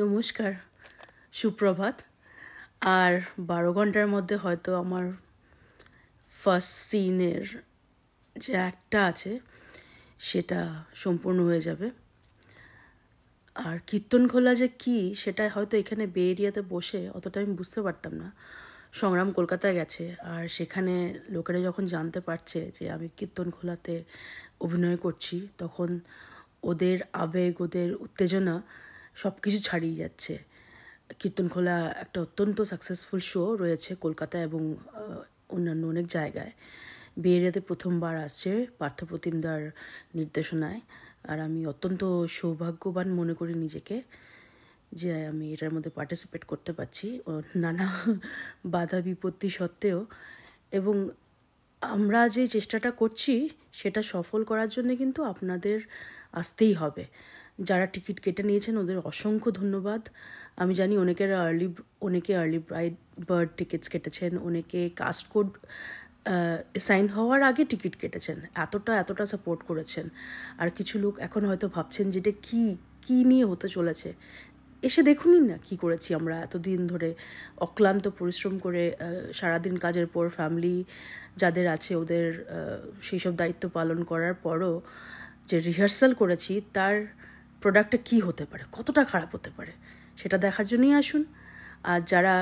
নমস্কার সুপ্রভাত আর বারো ঘন্টার মধ্যে হয়তো আমার ফার্স্ট সিনের যে একটা আছে সেটা সম্পূর্ণ হয়ে যাবে আর কীর্তন খোলা যে কি সেটা হয়তো এখানে বে এরিয়াতে বসে অতটা আমি বুঝতে পারতাম না সংগ্রাম কলকাতায় গেছে আর সেখানে লোকেরা যখন জানতে পারছে যে আমি কীর্তন খোলাতে অভিনয় করছি তখন ওদের আবেগ ওদের উত্তেজনা সব কিছু ছাড়িয়ে যাচ্ছে কীর্তন খোলা একটা অত্যন্ত সাকসেসফুল শো রয়েছে কলকাতা এবং অন্যান্য অনেক জায়গায় বিয়েরাতে প্রথমবার আসছে পার্থপ্রতিমদার নির্দেশনায় আর আমি অত্যন্ত সৌভাগ্যবান মনে করি নিজেকে যে আমি এটার মধ্যে পার্টিসিপেট করতে পারছি ও নানা বাধা বিপত্তি সত্ত্বেও এবং আমরা যে চেষ্টাটা করছি সেটা সফল করার জন্য কিন্তু আপনাদের আসতেই হবে যারা টিকিট কেটে নিয়েছেন ওদের অসংখ্য ধন্যবাদ আমি জানি অনেকের আর্লি অনেকে আর্লি ব্রাইড বার্ড টিকিটস কেটেছেন অনেকে কাস্ট কোড সাইন হওয়ার আগে টিকিট কেটেছেন এতটা এতটা সাপোর্ট করেছেন আর কিছু লোক এখন হয়তো ভাবছেন যেটা কি কি নিয়ে হতে চলেছে এসে দেখুনই না কি করেছি আমরা এতদিন ধরে অক্লান্ত পরিশ্রম করে সারাদিন কাজের পর ফ্যামিলি যাদের আছে ওদের সেই সব দায়িত্ব পালন করার পরও যে রিহার্সাল করেছি তার প্রোডাক্টটা কি হতে পারে কতটা খারাপ হতে পারে সেটা দেখার জন্যই আসুন আর যারা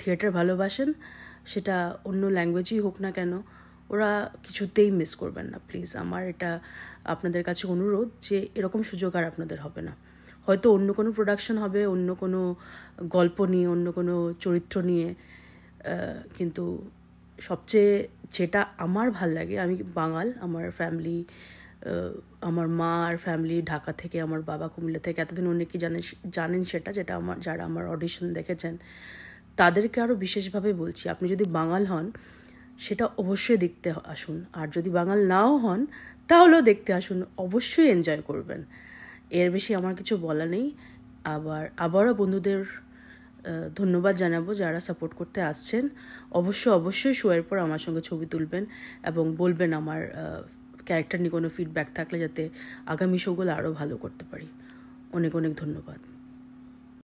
থিয়েটার ভালোবাসেন সেটা অন্য ল্যাঙ্গুয়েজেই হোক না কেন ওরা কিছুতেই মিস করবেন না প্লিজ আমার এটা আপনাদের কাছে অনুরোধ যে এরকম সুযোগ আর আপনাদের হবে না হয়তো অন্য কোনো প্রোডাকশন হবে অন্য কোনো গল্প নিয়ে অন্য কোনো চরিত্র নিয়ে কিন্তু সবচেয়ে যেটা আমার ভাল লাগে আমি বাঙাল আমার ফ্যামিলি আমার মা আর ফ্যামিলি ঢাকা থেকে আমার বাবা কুমিল্লা থেকে এতদিন অনেকে জানেন জানেন সেটা যেটা আমার যারা আমার অডিশন দেখেছেন তাদেরকে আরও বিশেষভাবে বলছি আপনি যদি বাঙাল হন সেটা অবশ্যই দেখতে আসুন আর যদি বাঙাল নাও হন তাহলেও দেখতে আসুন অবশ্যই এনজয় করবেন এর বেশি আমার কিছু বলা নেই আবার আবারও বন্ধুদের ধন্যবাদ জানাবো যারা সাপোর্ট করতে আসছেন অবশ্যই অবশ্যই শোয়ের পর আমার সঙ্গে ছবি তুলবেন এবং বলবেন আমার ক্যারেক্টার নিয়ে কোনো ফিডব্যাক থাকলে যাতে আগামী শোগুলো আরও ভালো করতে পারি অনেক অনেক ধন্যবাদ